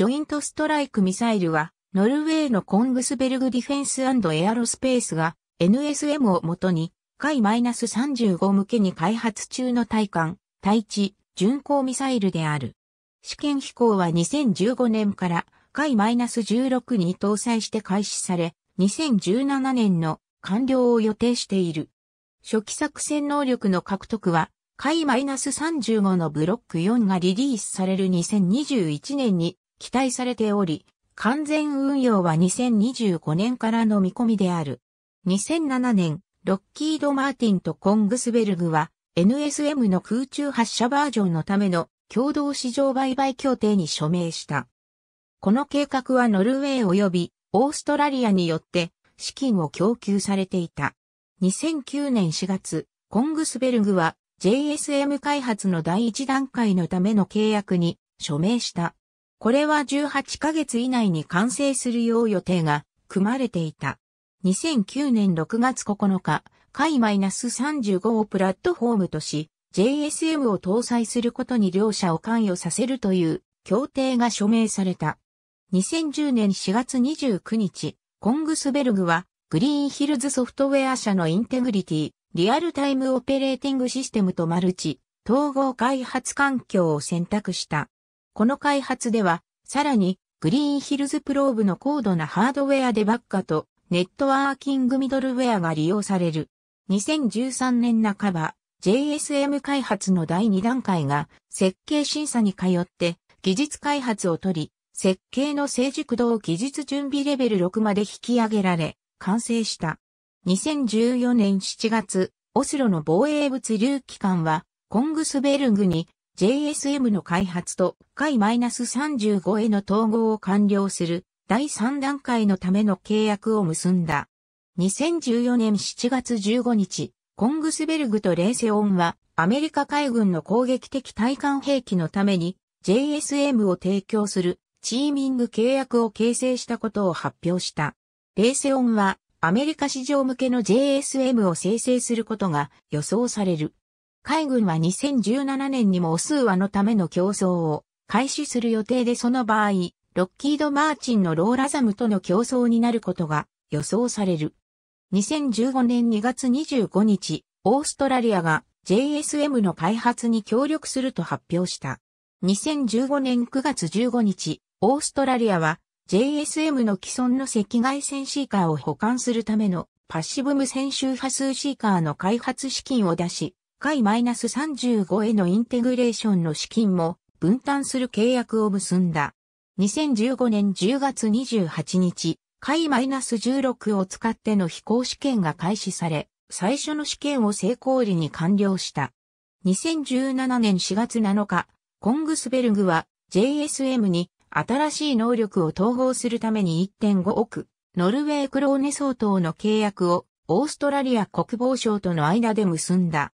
ジョイントストライクミサイルは、ノルウェーのコングスベルグディフェンスエアロスペースが NSM をもとに、海 -35 向けに開発中の対艦、対地、巡航ミサイルである。試験飛行は2015年から海 -16 に搭載して開始され、2017年の完了を予定している。初期作戦能力の獲得は、海 -35 のブロック4がリリースされる2021年に期待されており、完全運用は2025年からの見込みである。2007年、ロッキード・マーティンとコングスベルグは NSM の空中発射バージョンのための共同市場売買協定に署名した。この計画はノルウェー及びオーストラリアによって資金を供給されていた。2009年4月、コングスベルグは JSM 開発の第一段階のための契約に署名した。これは18ヶ月以内に完成するよう予定が組まれていた。2009年6月9日、海 -35 をプラットフォームとし、JSM を搭載することに両者を関与させるという協定が署名された。2010年4月29日、コングスベルグは、グリーンヒルズソフトウェア社のインテグリティ、リアルタイムオペレーティングシステムとマルチ、統合開発環境を選択した。この開発では、さらに、グリーンヒルズプローブの高度なハードウェアデバッカとネットワーキングミドルウェアが利用される。2013年半ば、JSM 開発の第2段階が設計審査に通って技術開発を取り、設計の成熟度を技術準備レベル6まで引き上げられ、完成した。2014年7月、オスロの防衛物流機関は、コングスベルグに JSM の開発と解 -35 への統合を完了する第3段階のための契約を結んだ。2014年7月15日、コングスベルグとレーセオンはアメリカ海軍の攻撃的対艦兵器のために JSM を提供するチーミング契約を形成したことを発表した。レーセオンはアメリカ市場向けの JSM を生成することが予想される。海軍は2017年にもオスーアのための競争を開始する予定でその場合、ロッキード・マーチンのローラザムとの競争になることが予想される。2015年2月25日、オーストラリアが JSM の開発に協力すると発表した。2015年9月15日、オーストラリアは JSM の既存の赤外線シーカーを保管するためのパッシブ無線周波数シーカーの開発資金を出し、回 -35 へのインテグレーションの資金も分担する契約を結んだ。2015年10月28日、回 -16 を使っての飛行試験が開始され、最初の試験を成功裏に完了した。2017年4月7日、コングスベルグは JSM に新しい能力を統合するために1.5億、ノルウェークローネ相当の契約をオーストラリア国防省との間で結んだ。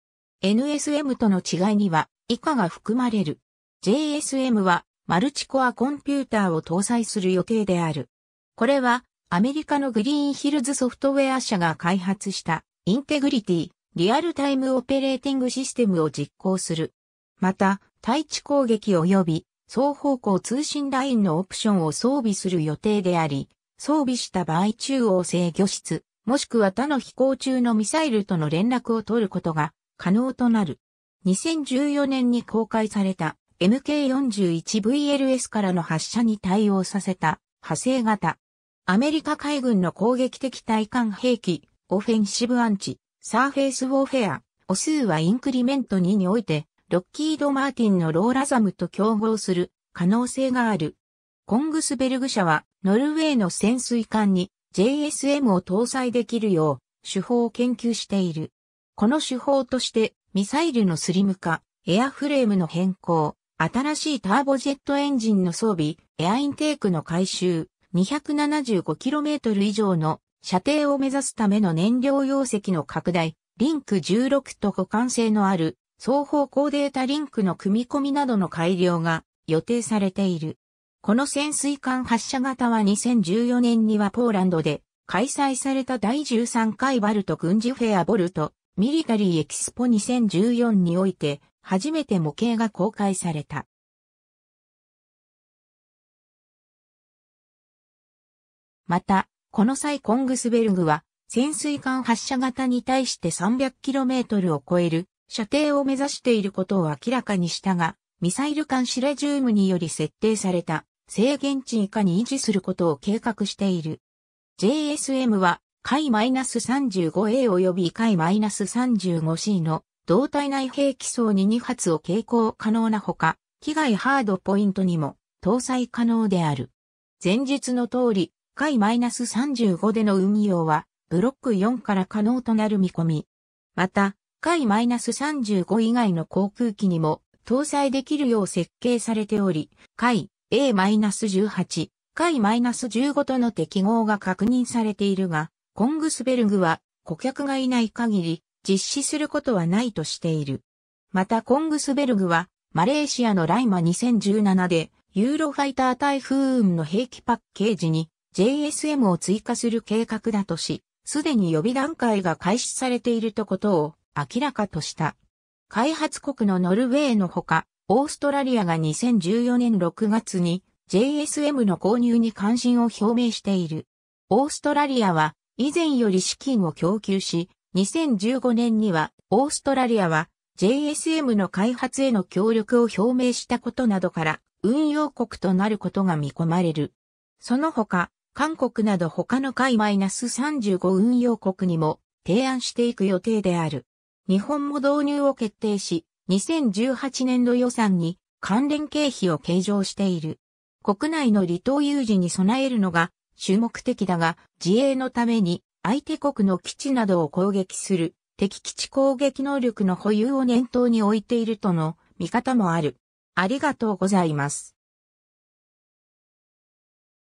NSM との違いには以下が含まれる。JSM はマルチコアコンピューターを搭載する予定である。これはアメリカのグリーンヒルズソフトウェア社が開発したインテグリティ、リアルタイムオペレーティングシステムを実行する。また、対地攻撃及び双方向通信ラインのオプションを装備する予定であり、装備した場合中央制御室、もしくは他の飛行中のミサイルとの連絡を取ることが可能となる。2014年に公開された MK41VLS からの発射に対応させた派生型。アメリカ海軍の攻撃的対艦兵器、オフェンシブアンチ、サーフェイスウォーフェア、オスーはインクリメント2において、ロッキード・マーティンのローラザムと競合する可能性がある。コングスベルグ社は、ノルウェーの潜水艦に JSM を搭載できるよう、手法を研究している。この手法として、ミサイルのスリム化、エアフレームの変更、新しいターボジェットエンジンの装備、エアインテークの回収、275km 以上の射程を目指すための燃料容積の拡大、リンク16と互換性のある双方向データリンクの組み込みなどの改良が予定されている。この潜水艦発射型は2014年にはポーランドで開催された第13回バルト軍事フェアボルトミリタリーエキスポ2014において、初めて模型が公開された。また、この際コングスベルグは、潜水艦発射型に対して 300km を超える射程を目指していることを明らかにしたが、ミサイル艦シレジウムにより設定された制限値以下に維持することを計画している。JSM は解 -35A 及び解 -35C の胴体内兵器層に2発を携行可能なほか、機外ハードポイントにも搭載可能である。前述の通り、解 -35 での運用は、ブロック4から可能となる見込み。また、解 -35 以外の航空機にも搭載できるよう設計されており、解 A-18、解 -15 との適合が確認されているが、コングスベルグは顧客がいない限り実施することはないとしている。またコングスベルグはマレーシアのライマ2017でユーロファイター台風ンの兵器パッケージに JSM を追加する計画だとし、すでに予備段階が開始されているとことを明らかとした。開発国のノルウェーのほか、オーストラリアが2014年6月に JSM の購入に関心を表明している。オーストラリアは以前より資金を供給し、2015年にはオーストラリアは JSM の開発への協力を表明したことなどから運用国となることが見込まれる。その他、韓国など他の海 -35 運用国にも提案していく予定である。日本も導入を決定し、2018年度予算に関連経費を計上している。国内の離島有事に備えるのが主目的だが、自衛のために相手国の基地などを攻撃する敵基地攻撃能力の保有を念頭に置いているとの見方もある。ありがとうございます。